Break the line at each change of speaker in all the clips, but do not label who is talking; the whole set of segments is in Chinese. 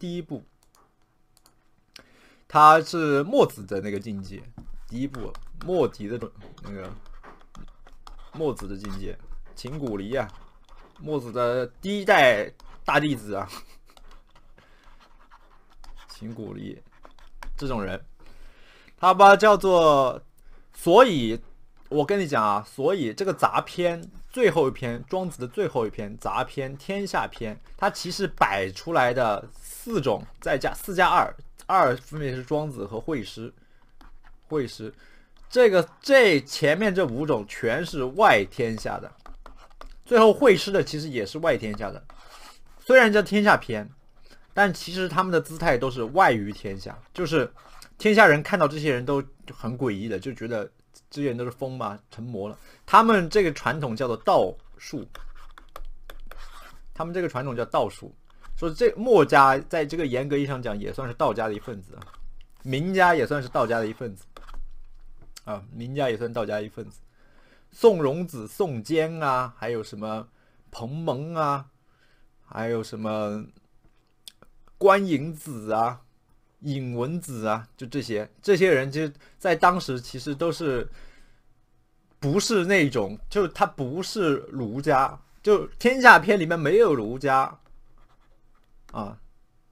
第一步，他是墨子的那个境界。第一步墨笛的那个墨子的境界，秦古离啊，墨子的第一代大弟子啊，秦古离这种人，他把叫做。所以，我跟你讲啊，所以这个杂篇最后一篇《庄子》的最后一篇杂篇《天下篇》，他其实摆出来的。四种，再加四加二二，分别是庄子和惠施。惠施，这个这前面这五种全是外天下的，最后惠施的其实也是外天下的。虽然叫天下篇，但其实他们的姿态都是外于天下，就是天下人看到这些人都很诡异的，就觉得这些人都是疯嘛，成魔了。他们这个传统叫做道术，他们这个传统叫道术。这墨家，在这个严格意义上讲，也算是道家的一份子名家也算是道家的一份子，啊，名家也算道家一份子。宋荣子、宋坚啊，还有什么彭蒙啊，还有什么关尹子啊、尹文子啊，就这些这些人，就在当时其实都是不是那种，就是他不是儒家，就《天下篇》里面没有儒家。啊，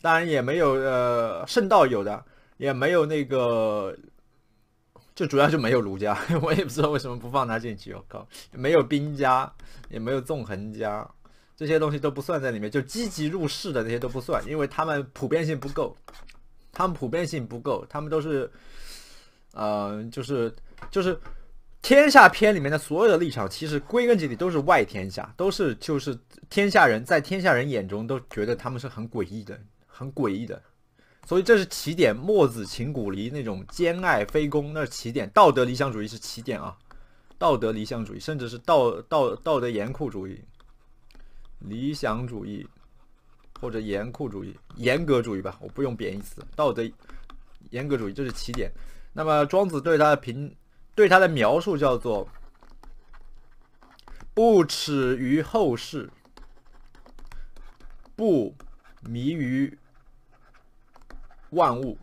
当然也没有呃，圣道有的，也没有那个，就主要就没有儒家，我也不知道为什么不放他进去。我靠，没有兵家，也没有纵横家，这些东西都不算在里面，就积极入世的那些都不算，因为他们普遍性不够，他们普遍性不够，他们都是，呃，就是就是。天下篇里面的所有的立场，其实归根结底都是外天下，都是就是天下人在天下人眼中都觉得他们是很诡异的，很诡异的。所以这是起点，墨子、秦古离那种兼爱非攻，那是起点，道德理想主义是起点啊，道德理想主义甚至是道道道德严酷主义，理想主义或者严酷主义、严格主义吧，我不用贬义词，道德严格主义这是起点。那么庄子对他的评。对他的描述叫做“不耻于后世，不迷于万物，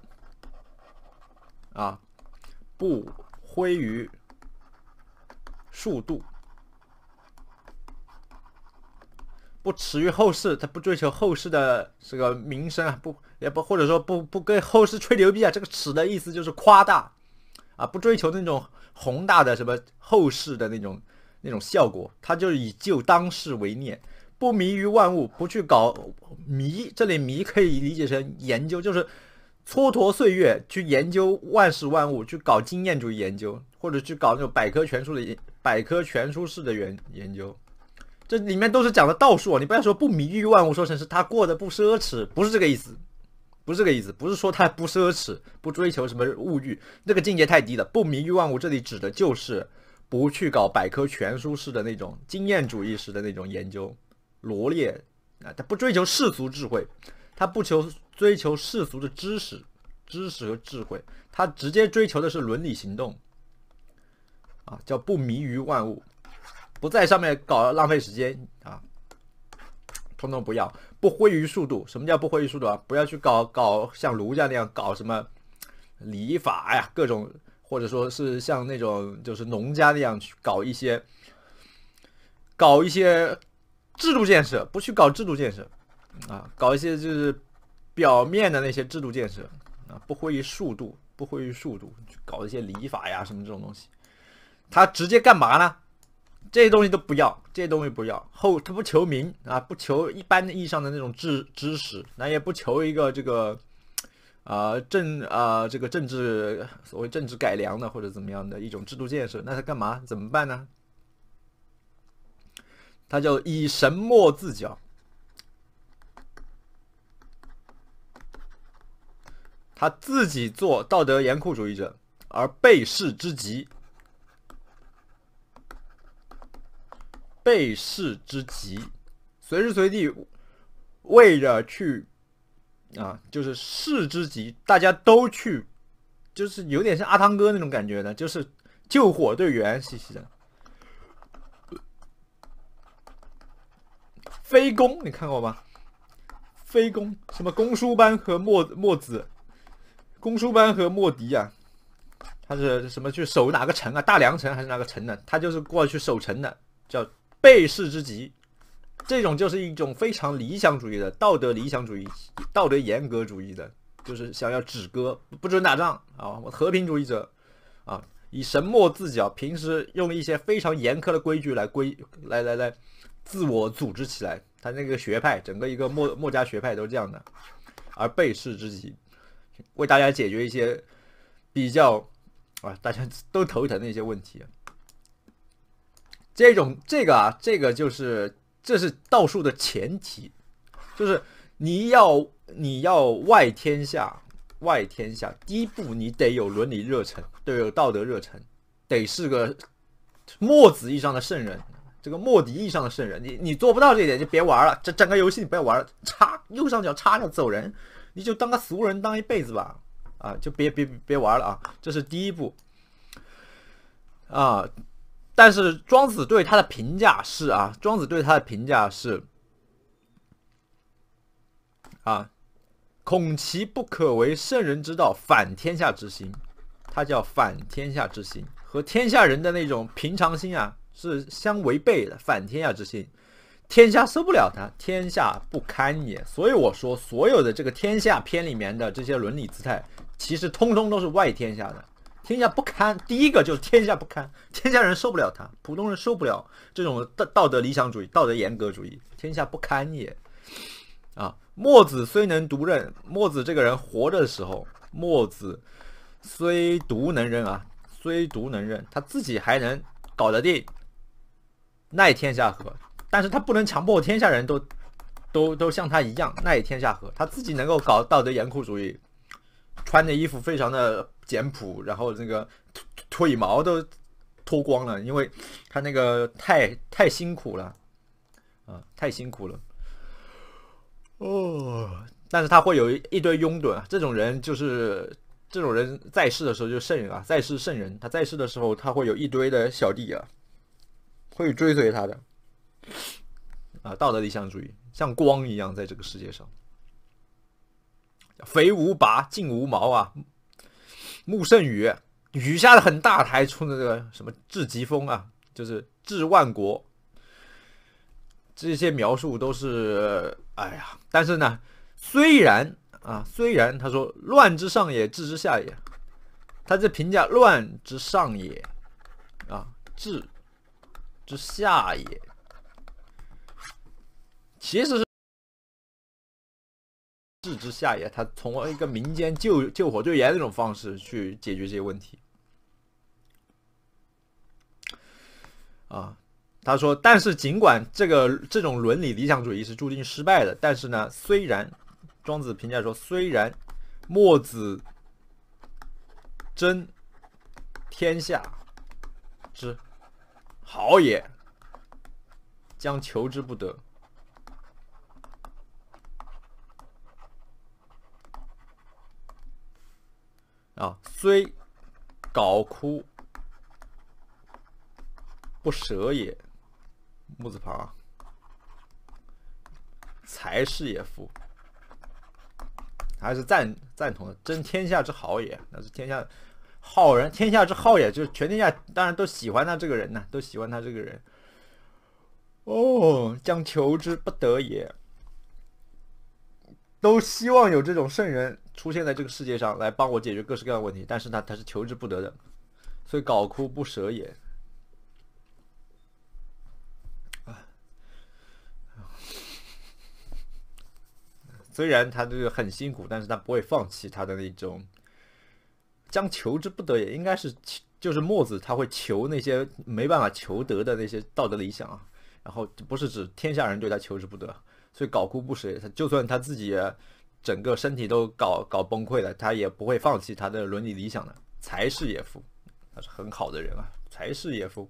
啊，不挥于速度，不耻于后世”。他不追求后世的这个名声啊，不也不或者说不不跟后世吹牛逼啊。这个“耻”的意思就是夸大。啊，不追求那种宏大的什么后世的那种那种效果，他就是以就当世为念，不迷于万物，不去搞迷。这里迷可以理解成研究，就是蹉跎岁月去研究万事万物，去搞经验主义研究，或者去搞那种百科全书的百科全书式的研研究。这里面都是讲的道术，你不要说不迷于万物，说成是他过得不奢侈，不是这个意思。不是这个意思，不是说他不奢侈，不追求什么物欲，那个境界太低了。不迷于万物，这里指的就是不去搞百科全书式的那种经验主义式的那种研究罗列啊。他不追求世俗智慧，他不求追求世俗的知识、知识和智慧，他直接追求的是伦理行动啊，叫不迷于万物，不在上面搞浪费时间啊。通通不要，不挥于速度。什么叫不挥于速度啊？不要去搞搞像儒家那样搞什么礼法呀，各种，或者说是像那种就是农家那样去搞一些，搞一些制度建设，不去搞制度建设，啊，搞一些就是表面的那些制度建设，啊，不挥于速度，不挥于速度，去搞一些礼法呀什么这种东西，他直接干嘛呢？这些东西都不要，这些东西不要。后他不求名啊，不求一般的意义上的那种知知识，那也不求一个这个，呃政呃这个政治所谓政治改良的或者怎么样的一种制度建设，那他干嘛？怎么办呢？他叫以神墨自矫，他自己做道德严酷主义者，而被世之极。备世之极，随时随地，为着去啊，就是世之极，大家都去，就是有点像阿汤哥那种感觉的，就是救火队员，嘻嘻的。飞公你看过吗？飞公什么？公输班和墨墨子，公输班和墨笛啊，他是什么去守哪个城啊？大梁城还是哪个城呢？他就是过去守城的，叫。背世之极，这种就是一种非常理想主义的道德理想主义、道德严格主义的，就是想要止戈，不准打仗啊！和平主义者啊，以什么自矫？平时用一些非常严苛的规矩来规、来来来自我组织起来。他那个学派，整个一个墨墨家学派都是这样的。而背世之极，为大家解决一些比较啊大家都头疼的一些问题。这种这个啊，这个就是这是道术的前提，就是你要你要外天下，外天下第一步，你得有伦理热忱，得有道德热忱，得是个墨子意义上的圣人，这个墨迪意义上的圣人，你你做不到这一点，就别玩了，这整个游戏你不要玩了，插右上角插掉走人，你就当个俗人当一辈子吧，啊，就别别别玩了啊，这是第一步，啊。但是庄子对他的评价是啊，庄子对他的评价是，啊，恐其不可为圣人之道，反天下之心。他叫反天下之心，和天下人的那种平常心啊是相违背的。反天下之心，天下受不了他，天下不堪也。所以我说，所有的这个《天下篇》里面的这些伦理姿态，其实通通都是外天下的。天下不堪，第一个就是天下不堪，天下人受不了他，普通人受不了这种道道德理想主义、道德严格主义，天下不堪也。啊，墨子虽能独任，墨子这个人活着的时候，墨子虽独能任啊，虽独能任，他自己还能搞得定，奈天下何？但是他不能强迫天下人都，都都像他一样奈天下何，他自己能够搞道德严酷主义。穿的衣服非常的简朴，然后那个腿毛都脱光了，因为他那个太太辛苦了啊，太辛苦了。哦，但是他会有一堆拥趸啊，这种人就是这种人在世的时候就是圣人啊，在世圣人，他在世的时候他会有一堆的小弟啊，会追随他的啊，道德理想主义像光一样在这个世界上。肥无拔，净无毛啊！木圣雨，雨下的很大，还出那个什么至极风啊，就是治万国。这些描述都是，哎呀！但是呢，虽然啊，虽然他说乱之上也，治之下也，他这评价乱之上也啊，治之下也，其实是。治之下也，他从一个民间救救火队员那种方式去解决这些问题。啊，他说：“但是尽管这个这种伦理理想主义是注定失败的，但是呢，虽然庄子评价说，虽然墨子真天下之好也，将求之不得。”啊，虽槁枯不舍也，木字旁啊，才是也夫，还是赞赞同的，真天下之好也，那是天下好人，天下之好也，就是全天下当然都喜欢他这个人呐，都喜欢他这个人。哦，将求之不得也，都希望有这种圣人。出现在这个世界上来帮我解决各式各样的问题，但是呢，他是求之不得的，所以搞哭不舍也。虽然他这个很辛苦，但是他不会放弃他的那种将求之不得也，应该是就是墨子他会求那些没办法求得的那些道德理想啊，然后不是指天下人对他求之不得，所以搞哭不舍也，他就算他自己。整个身体都搞搞崩溃了，他也不会放弃他的伦理理想的财是野夫，他是很好的人啊，财是野夫。